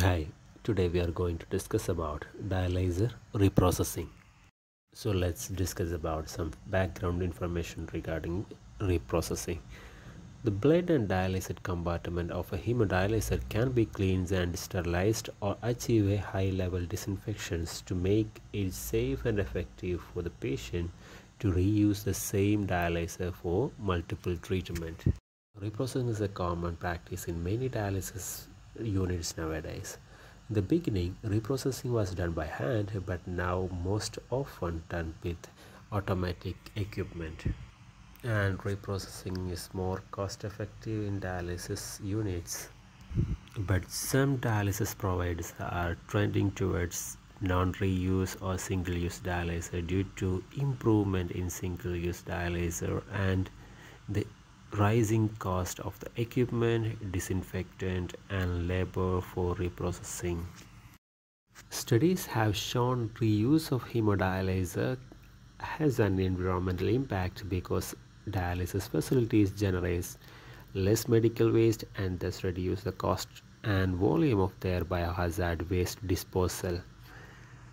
Hi, today we are going to discuss about dialyzer reprocessing. So let's discuss about some background information regarding reprocessing. The blade and dialysis compartment of a hemodialyzer can be cleansed and sterilized or achieve a high level disinfections to make it safe and effective for the patient to reuse the same dialyzer for multiple treatment. Reprocessing is a common practice in many dialysis units nowadays. In the beginning, reprocessing was done by hand, but now most often done with automatic equipment. And reprocessing is more cost effective in dialysis units. But some dialysis providers are trending towards non-reuse or single-use dialyzer due to improvement in single-use dialyzer and the rising cost of the equipment, disinfectant and labor for reprocessing. Studies have shown reuse of hemodialyzer has an environmental impact because dialysis facilities generate less medical waste and thus reduce the cost and volume of their biohazard waste disposal.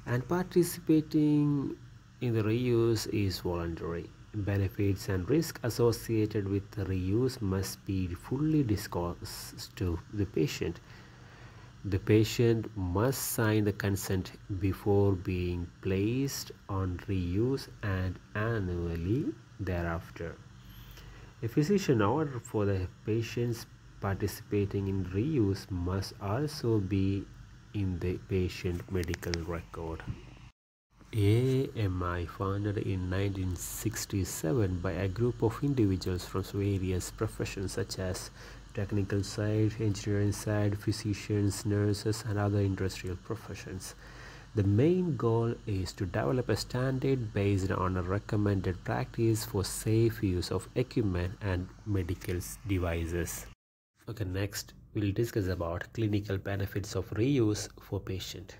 And participating in the reuse is voluntary benefits and risks associated with reuse must be fully discussed to the patient. The patient must sign the consent before being placed on reuse and annually thereafter. A physician order for the patients participating in reuse must also be in the patient medical record. AMI founded in 1967 by a group of individuals from various professions such as technical side, engineering side, physicians, nurses and other industrial professions. The main goal is to develop a standard based on a recommended practice for safe use of equipment and medical devices. Okay, next we'll discuss about clinical benefits of reuse for patient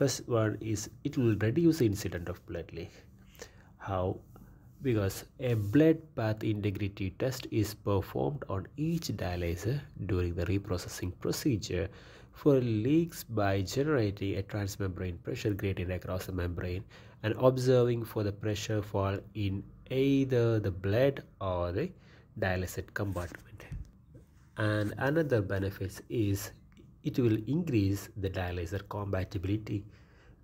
first one is it will reduce the incident of blood leak how because a blood path integrity test is performed on each dialyzer during the reprocessing procedure for leaks by generating a transmembrane pressure gradient across the membrane and observing for the pressure fall in either the blood or the dialysate compartment. And another benefit is it will increase the dialyzer compatibility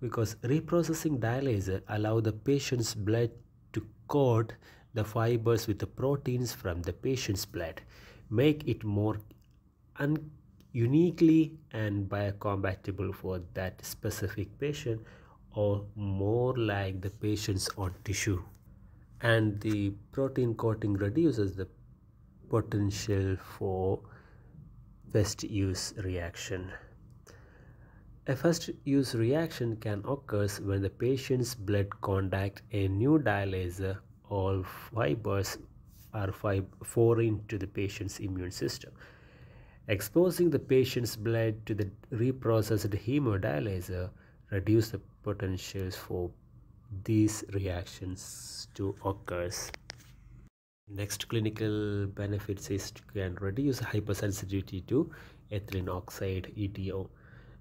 because reprocessing dialyzer allow the patient's blood to coat the fibers with the proteins from the patient's blood, make it more uniquely and biocompatible for that specific patient or more like the patient's own tissue. And the protein coating reduces the potential for first use reaction. A first use reaction can occur when the patient's blood contact a new dialyzer or fibers are foreign to the patient's immune system. Exposing the patient's blood to the reprocessed hemodialyzer reduce the potentials for these reactions to occur. Next clinical benefits is to can reduce hypersensitivity to ethylene oxide ETO.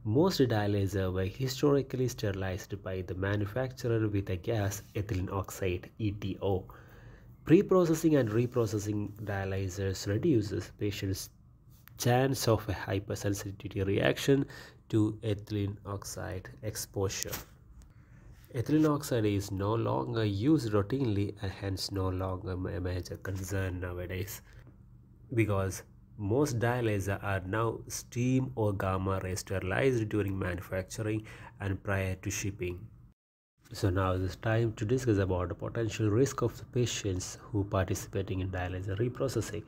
Most dialyzers were historically sterilized by the manufacturer with a gas ethylene oxide ETO. Pre-processing and reprocessing dialyzers reduces patients' chance of a hypersensitivity reaction to ethylene oxide exposure. Ethylene oxide is no longer used routinely and hence no longer a major concern nowadays because most dialyzers are now steam or gamma ray sterilized during manufacturing and prior to shipping. So now it is time to discuss about the potential risk of the patients who participating in dialyzer reprocessing.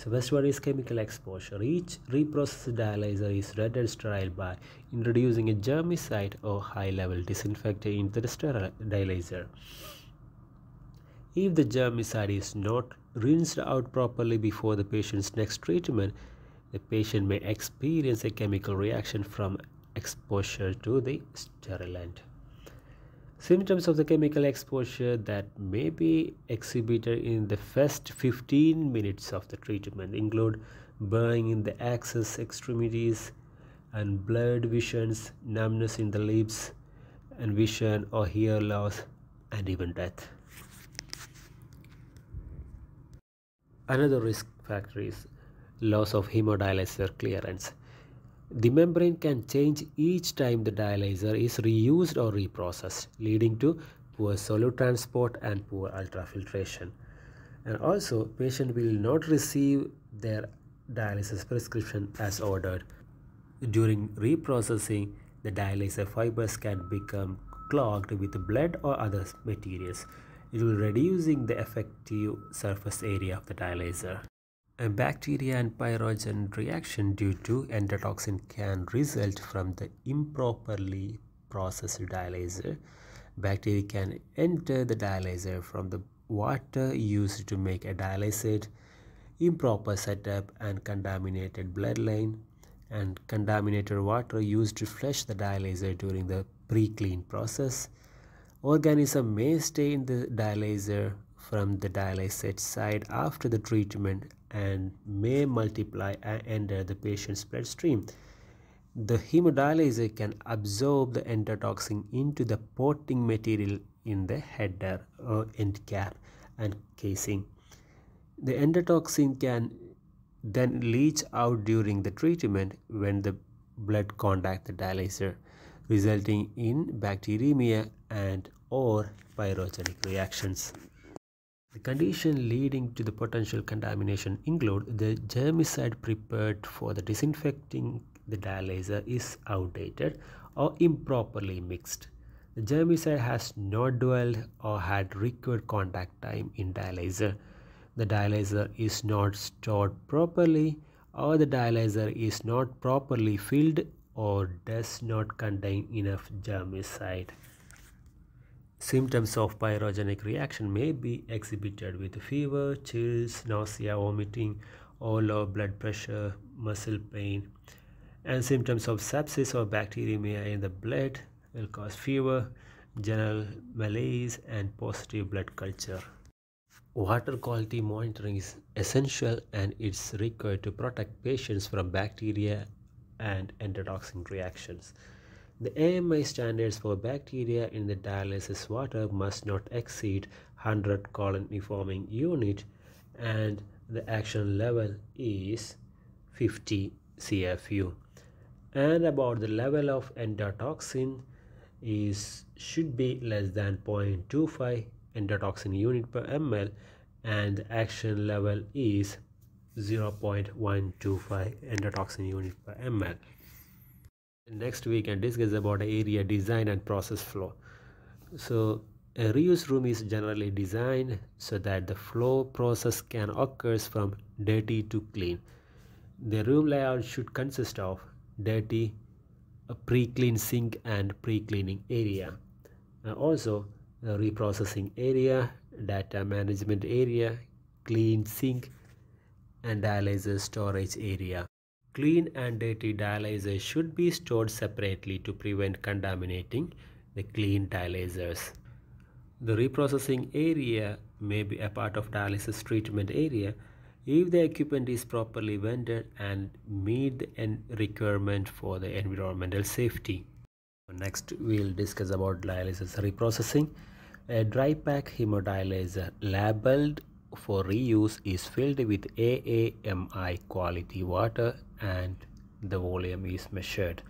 So wastewater chemical exposure. Each reprocessed dialyzer is rendered sterile by introducing a germicide or high-level disinfectant into the sterile dialyzer. If the germicide is not rinsed out properly before the patient's next treatment, the patient may experience a chemical reaction from exposure to the sterilant. Symptoms of the chemical exposure that may be exhibited in the first 15 minutes of the treatment include burning in the axis extremities and blurred visions, numbness in the lips and vision or hear loss and even death. Another risk factor is loss of hemodialysis clearance. The membrane can change each time the dialyzer is reused or reprocessed, leading to poor solute transport and poor ultrafiltration. And also, patient will not receive their dialysis prescription as ordered. During reprocessing, the dialyzer fibers can become clogged with blood or other materials. It will reducing the effective surface area of the dialyzer bacteria and pyrogen reaction due to endotoxin can result from the improperly processed dialyzer. Bacteria can enter the dialyzer from the water used to make a dialysate, improper setup and contaminated bloodline, and contaminated water used to flush the dialyzer during the pre-clean process. Organism may stay in the dialyzer from the dialysate side after the treatment and may multiply and enter uh, the patient's bloodstream. The hemodialyzer can absorb the endotoxin into the potting material in the header or uh, end cap and casing. The endotoxin can then leach out during the treatment when the blood contact the dialyzer resulting in bacteremia and or pyrogenic reactions. The condition leading to the potential contamination include the germicide prepared for the disinfecting the dialyzer is outdated or improperly mixed. The germicide has not dwelled or had required contact time in dialyzer. The dialyzer is not stored properly or the dialyzer is not properly filled or does not contain enough germicide. Symptoms of pyrogenic reaction may be exhibited with fever, chills, nausea, vomiting, or low blood pressure, muscle pain. And symptoms of sepsis or bacteremia in the blood will cause fever, general malaise, and positive blood culture. Water quality monitoring is essential and it's required to protect patients from bacteria and endotoxin reactions. The AMI standards for bacteria in the dialysis water must not exceed 100 colony-forming unit and the action level is 50 CFU. And about the level of endotoxin is should be less than 0.25 endotoxin unit per ml and the action level is 0.125 endotoxin unit per ml. Next we can discuss about area design and process flow. So a reuse room is generally designed so that the flow process can occurs from dirty to clean. The room layout should consist of dirty, pre-clean sink and pre-cleaning area. Uh, also reprocessing area, data management area, clean sink and dialysis storage area clean and dirty dialyzers should be stored separately to prevent contaminating the clean dialyzers. The reprocessing area may be a part of dialysis treatment area if the equipment is properly vended and meet the requirement for the environmental safety. Next, we'll discuss about dialysis reprocessing. A dry pack hemodialyzer labeled for reuse is filled with AAMI quality water and the volume is measured.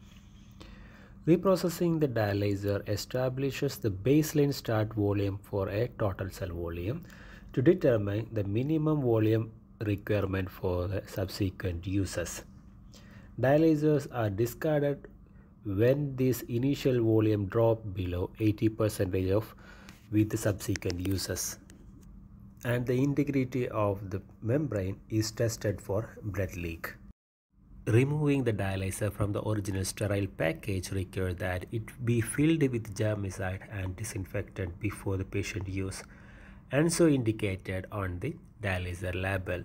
Reprocessing the dialyzer establishes the baseline start volume for a total cell volume to determine the minimum volume requirement for the subsequent uses. Dialyzers are discarded when this initial volume drop below 80% of with subsequent uses and the integrity of the membrane is tested for blood leak. Removing the dialyzer from the original sterile package requires that it be filled with germicide and disinfectant before the patient use and so indicated on the dialyzer label.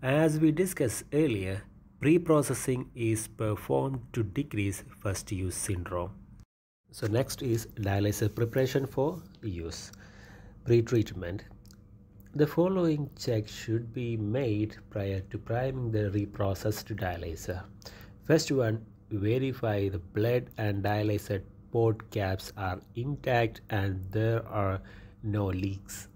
As we discussed earlier, pre-processing is performed to decrease first use syndrome. So next is dialyzer preparation for use. Pre-treatment the following check should be made prior to priming the reprocessed dialyzer. First one, verify the blood and dialyzer port caps are intact and there are no leaks.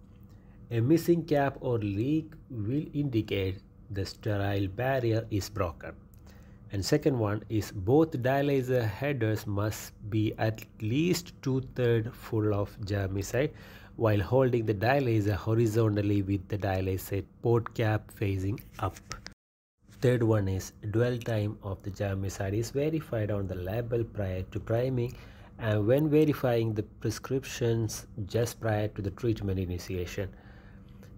A missing cap or leak will indicate the sterile barrier is broken. And second one is both dialyzer headers must be at least two-thirds full of germicide while holding the dialyzer horizontally with the dialyzer port cap facing up. Third one is dwell time of the germicide is verified on the label prior to priming and when verifying the prescriptions just prior to the treatment initiation.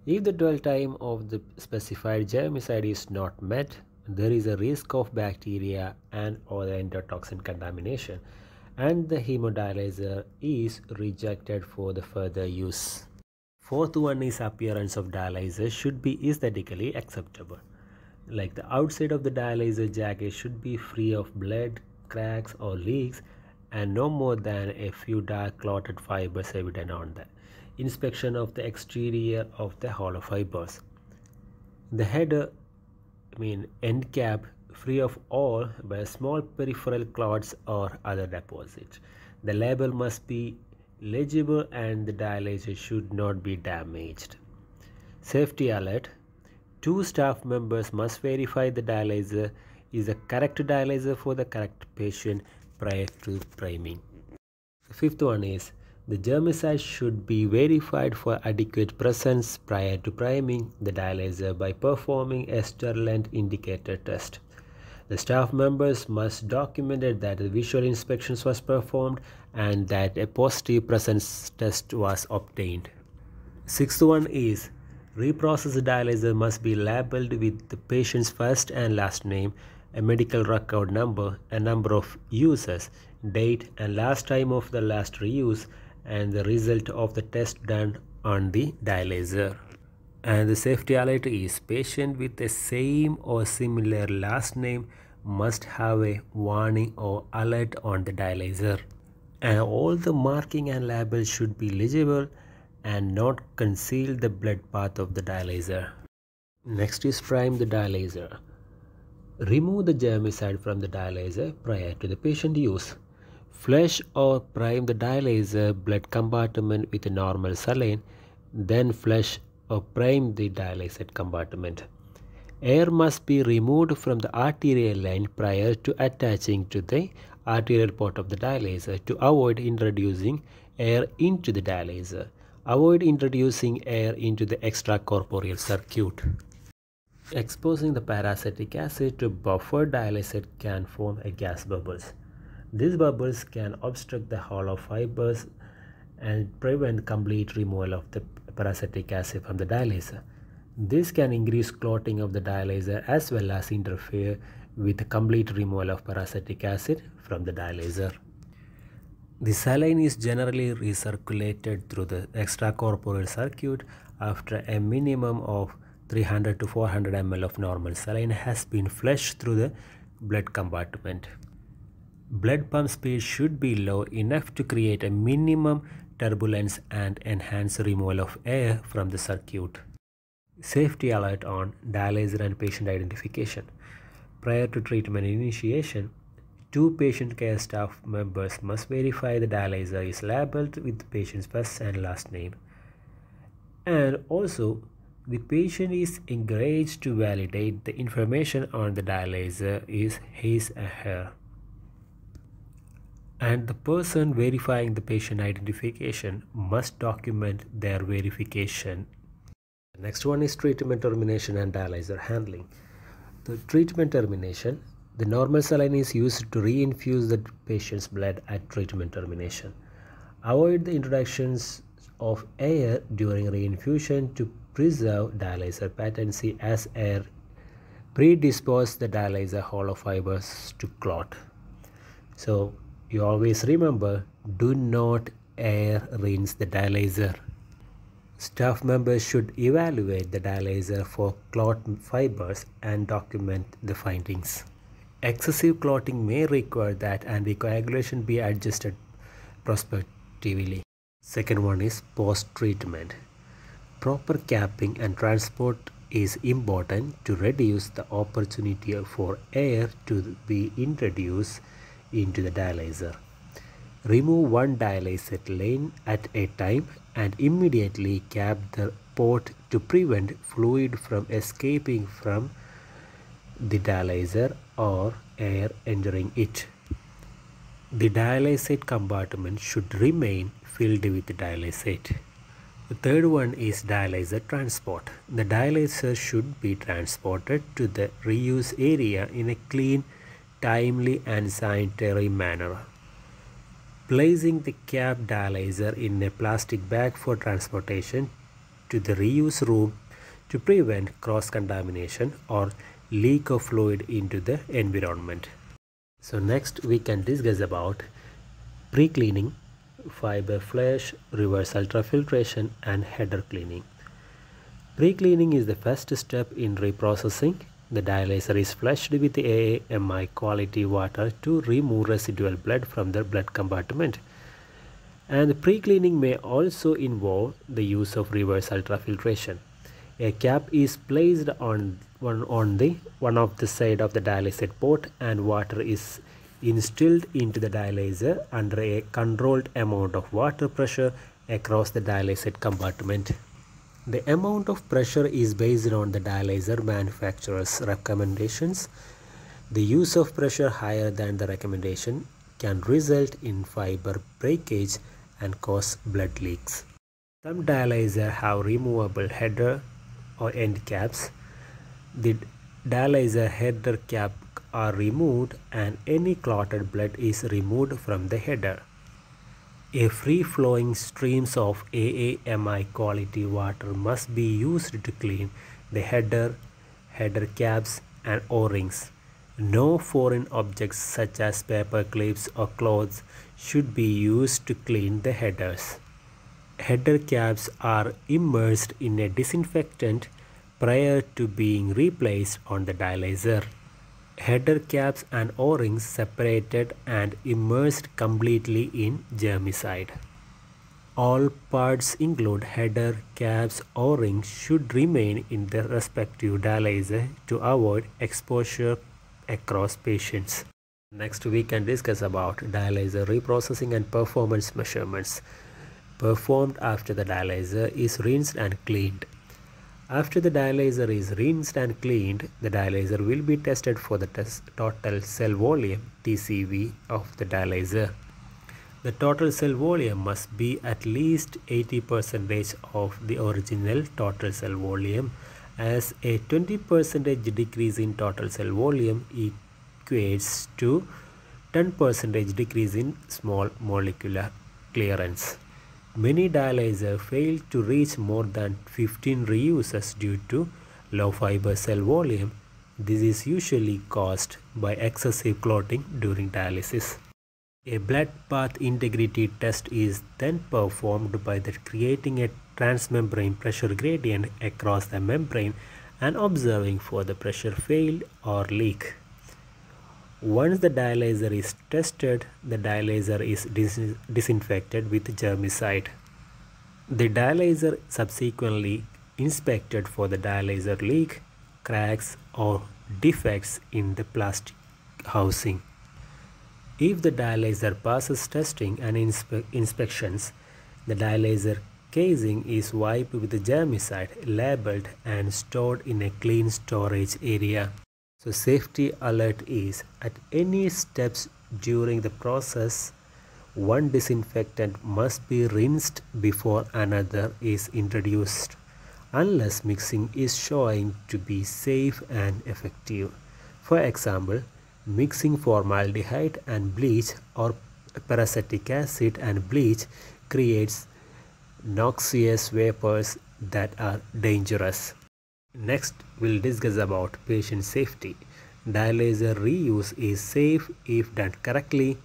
If the dwell time of the specified germicide is not met, there is a risk of bacteria and or endotoxin contamination and the hemodialyzer is rejected for the further use. Fourth one is appearance of dialyzer should be aesthetically acceptable. Like the outside of the dialyzer jacket should be free of blood, cracks or leaks and no more than a few dark clotted fibers evident on the inspection of the exterior of the hollow fibers. The header mean end cap free of all by small peripheral clots or other deposits. The label must be legible and the dialyzer should not be damaged. Safety alert. Two staff members must verify the dialyzer is the correct dialyzer for the correct patient prior to priming. The fifth one is the germicide should be verified for adequate presence prior to priming the dialyzer by performing a sterilant indicator test. The staff members must document that the visual inspection was performed and that a positive presence test was obtained. Sixth one is reprocessed dialyzer must be labeled with the patient's first and last name, a medical record number, a number of uses, date and last time of the last reuse and the result of the test done on the dialyzer. And the safety alert is patient with the same or similar last name must have a warning or alert on the dialyzer. And all the marking and labels should be legible and not conceal the blood path of the dialyzer. Next is prime the dialyzer. Remove the germicide from the dialyzer prior to the patient use. Flush or prime the dialyzer blood compartment with normal saline, then flush or prime the dialyzer compartment. Air must be removed from the arterial line prior to attaching to the arterial port of the dialyzer to avoid introducing air into the dialyzer. Avoid introducing air into the extracorporeal circuit. Exposing the parasitic acid to buffer dialysate can form a gas bubbles. These bubbles can obstruct the hollow fibers and prevent complete removal of the parasitic acid from the dialyzer. This can increase clotting of the dialyzer as well as interfere with complete removal of parasitic acid from the dialyzer. The saline is generally recirculated through the extracorporeal circuit after a minimum of 300 to 400 ml of normal saline has been flushed through the blood compartment blood pump speed should be low enough to create a minimum turbulence and enhance removal of air from the circuit. Safety alert on dialyzer and patient identification. Prior to treatment initiation, two patient care staff members must verify the dialyzer is labeled with the patient's first and last name. And also, the patient is encouraged to validate the information on the dialyzer is his or her and the person verifying the patient identification must document their verification. The next one is treatment termination and dialyzer handling. The treatment termination, the normal saline is used to reinfuse the patient's blood at treatment termination. Avoid the introductions of air during reinfusion to preserve dialyzer patency as air predisposes the dialyzer hollow fibers to clot. So you always remember, do not air rinse the dialyzer. Staff members should evaluate the dialyzer for clot fibers and document the findings. Excessive clotting may require that anticoagulation be adjusted prospectively. Second one is post-treatment. Proper capping and transport is important to reduce the opportunity for air to be introduced into the dialyzer. Remove one dialysate lane at a time and immediately cap the port to prevent fluid from escaping from the dialyzer or air entering it. The dialysate compartment should remain filled with dialysate. The third one is dialyzer transport. The dialyzer should be transported to the reuse area in a clean timely and sanitary manner. Placing the cap dialyzer in a plastic bag for transportation to the reuse room to prevent cross-contamination or leak of fluid into the environment. So next we can discuss about pre-cleaning, fiber flash, reverse ultrafiltration and header cleaning. Pre-cleaning is the first step in reprocessing the dialyzer is flushed with AAMI quality water to remove residual blood from the blood compartment. And pre-cleaning may also involve the use of reverse ultrafiltration. A cap is placed on one on the one of the side of the dialysis port and water is instilled into the dialyzer under a controlled amount of water pressure across the dialysis compartment. The amount of pressure is based on the dialyzer manufacturer's recommendations. The use of pressure higher than the recommendation can result in fiber breakage and cause blood leaks. Some dialyzers have removable header or end caps. The dialyzer header cap are removed and any clotted blood is removed from the header. A free-flowing streams of AAMI quality water must be used to clean the header, header caps and O-rings. No foreign objects such as paper clips or clothes should be used to clean the headers. Header caps are immersed in a disinfectant prior to being replaced on the dialyzer header caps and o-rings separated and immersed completely in germicide. All parts include header, caps, o-rings should remain in their respective dialyzer to avoid exposure across patients. Next we can discuss about dialyzer reprocessing and performance measurements performed after the dialyzer is rinsed and cleaned. After the dialyzer is rinsed and cleaned, the dialyzer will be tested for the test total cell volume TCV of the dialyzer. The total cell volume must be at least 80% of the original total cell volume as a 20% decrease in total cell volume equates to 10% decrease in small molecular clearance. Many dialyzer fail to reach more than 15 reuses due to low fiber cell volume. This is usually caused by excessive clotting during dialysis. A blood path integrity test is then performed by the creating a transmembrane pressure gradient across the membrane and observing for the pressure failed or leak. Once the dialyzer is tested, the dialyzer is dis disinfected with germicide. The dialyzer subsequently inspected for the dialyzer leak, cracks or defects in the plastic housing. If the dialyzer passes testing and inspe inspections, the dialyzer casing is wiped with germicide labeled and stored in a clean storage area. So safety alert is at any steps during the process one disinfectant must be rinsed before another is introduced unless mixing is showing to be safe and effective. For example, mixing formaldehyde and bleach or parasitic acid and bleach creates noxious vapors that are dangerous. Next, we'll discuss about patient safety. Dialyzer reuse is safe if done correctly.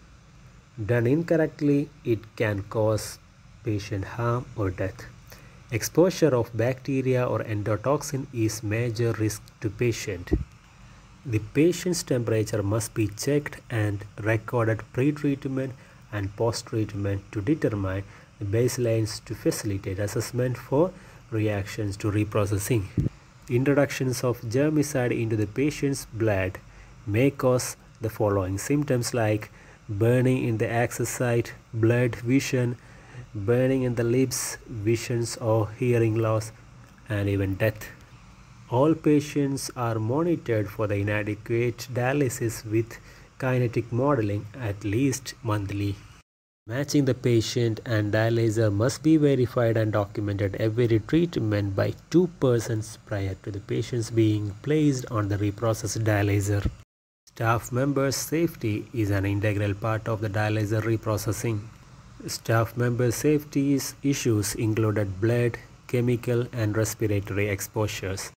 Done incorrectly, it can cause patient harm or death. Exposure of bacteria or endotoxin is major risk to patient. The patient's temperature must be checked and recorded pre-treatment and post-treatment to determine the baselines to facilitate assessment for reactions to reprocessing introductions of germicide into the patient's blood may cause the following symptoms like burning in the access site, blood vision, burning in the lips, visions or hearing loss, and even death. All patients are monitored for the inadequate dialysis with kinetic modeling at least monthly. Matching the patient and dialyzer must be verified and documented every treatment by two persons prior to the patients being placed on the reprocessed dialyzer. Staff members' safety is an integral part of the dialyzer reprocessing. Staff members' safety issues included blood, chemical and respiratory exposures.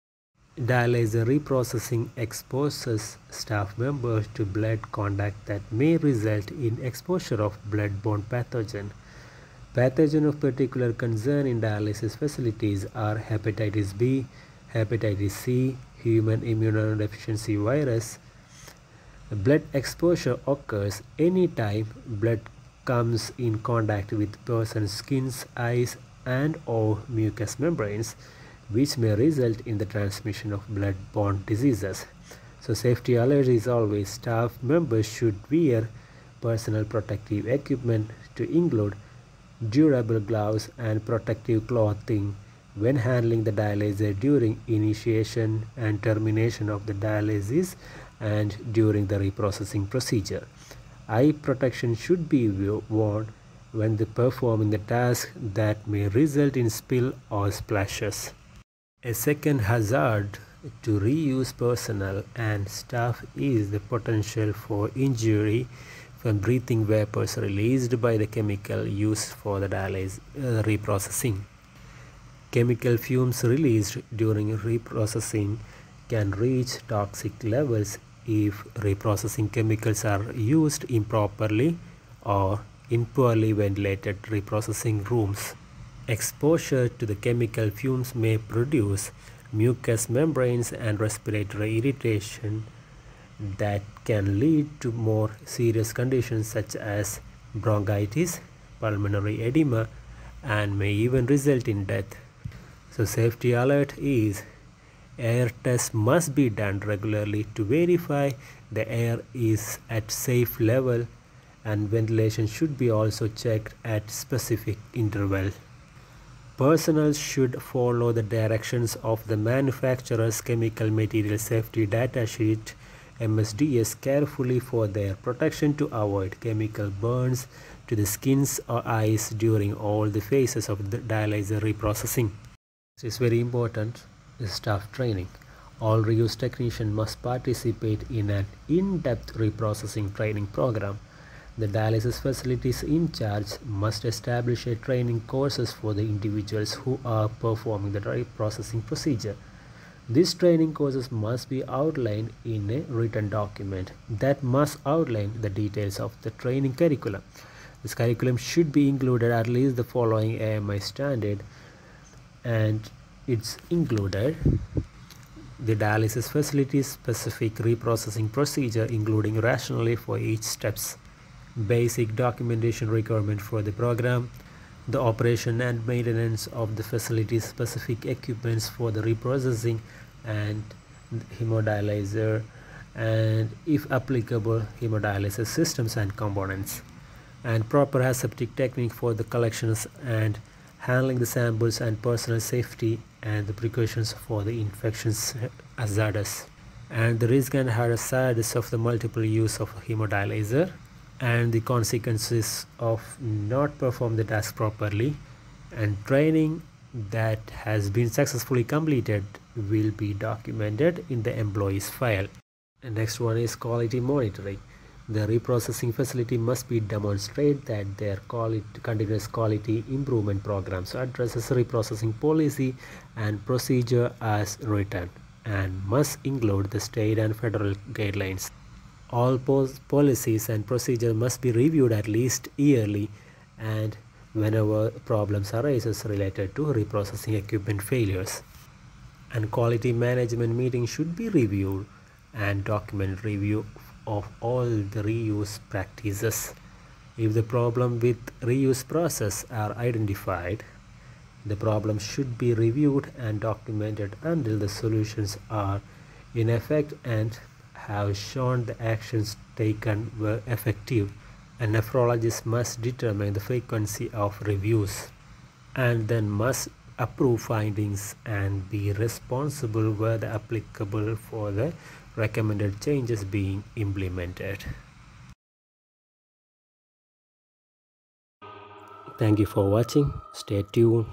Dialyzer reprocessing exposes staff members to blood contact that may result in exposure of blood-borne pathogen. Pathogen of particular concern in dialysis facilities are hepatitis B, hepatitis C, human immunodeficiency virus. Blood exposure occurs any time blood comes in contact with person's skin, eyes and or mucous membranes which may result in the transmission of blood-borne diseases. So safety alert is always staff members should wear personal protective equipment to include durable gloves and protective clothing when handling the dialysis during initiation and termination of the dialysis and during the reprocessing procedure. Eye protection should be worn when they performing the task that may result in spill or splashes. A second hazard to reuse personnel and staff is the potential for injury from breathing vapors released by the chemical used for the dialysis uh, reprocessing. Chemical fumes released during reprocessing can reach toxic levels if reprocessing chemicals are used improperly or in poorly ventilated reprocessing rooms. Exposure to the chemical fumes may produce mucous membranes and respiratory irritation that can lead to more serious conditions such as bronchitis, pulmonary edema, and may even result in death. So safety alert is air test must be done regularly to verify the air is at safe level and ventilation should be also checked at specific interval. Personnel should follow the directions of the manufacturer's chemical material safety data sheet MSDS carefully for their protection to avoid chemical burns to the skins or eyes during all the phases of the dialyzer reprocessing. This is very important is staff training. All reuse technicians must participate in an in-depth reprocessing training program the dialysis facilities in charge must establish a training courses for the individuals who are performing the dry processing procedure. These training courses must be outlined in a written document that must outline the details of the training curriculum. This curriculum should be included at least the following AMI standard and it's included the dialysis facilities specific reprocessing procedure including rationally for each steps basic documentation requirement for the program, the operation and maintenance of the facility specific equipments for the reprocessing and hemodialyzer and if applicable hemodialysis systems and components and proper aseptic technique for the collections and handling the samples and personal safety and the precautions for the infections hazardous and the risk and hazards of the multiple use of hemodialyzer and the consequences of not perform the task properly and training that has been successfully completed will be documented in the employee's file. The next one is quality monitoring. The reprocessing facility must be demonstrate that their quality, continuous quality improvement programs addresses reprocessing policy and procedure as written and must include the state and federal guidelines. All policies and procedures must be reviewed at least yearly and whenever problems arises related to reprocessing equipment failures. And quality management meeting should be reviewed and document review of all the reuse practices. If the problem with reuse process are identified, the problem should be reviewed and documented until the solutions are in effect and have shown the actions taken were effective, a nephrologist must determine the frequency of reviews and then must approve findings and be responsible where the applicable for the recommended changes being implemented. Thank you for watching. Stay tuned.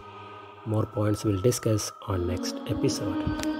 More points we'll discuss on next episode.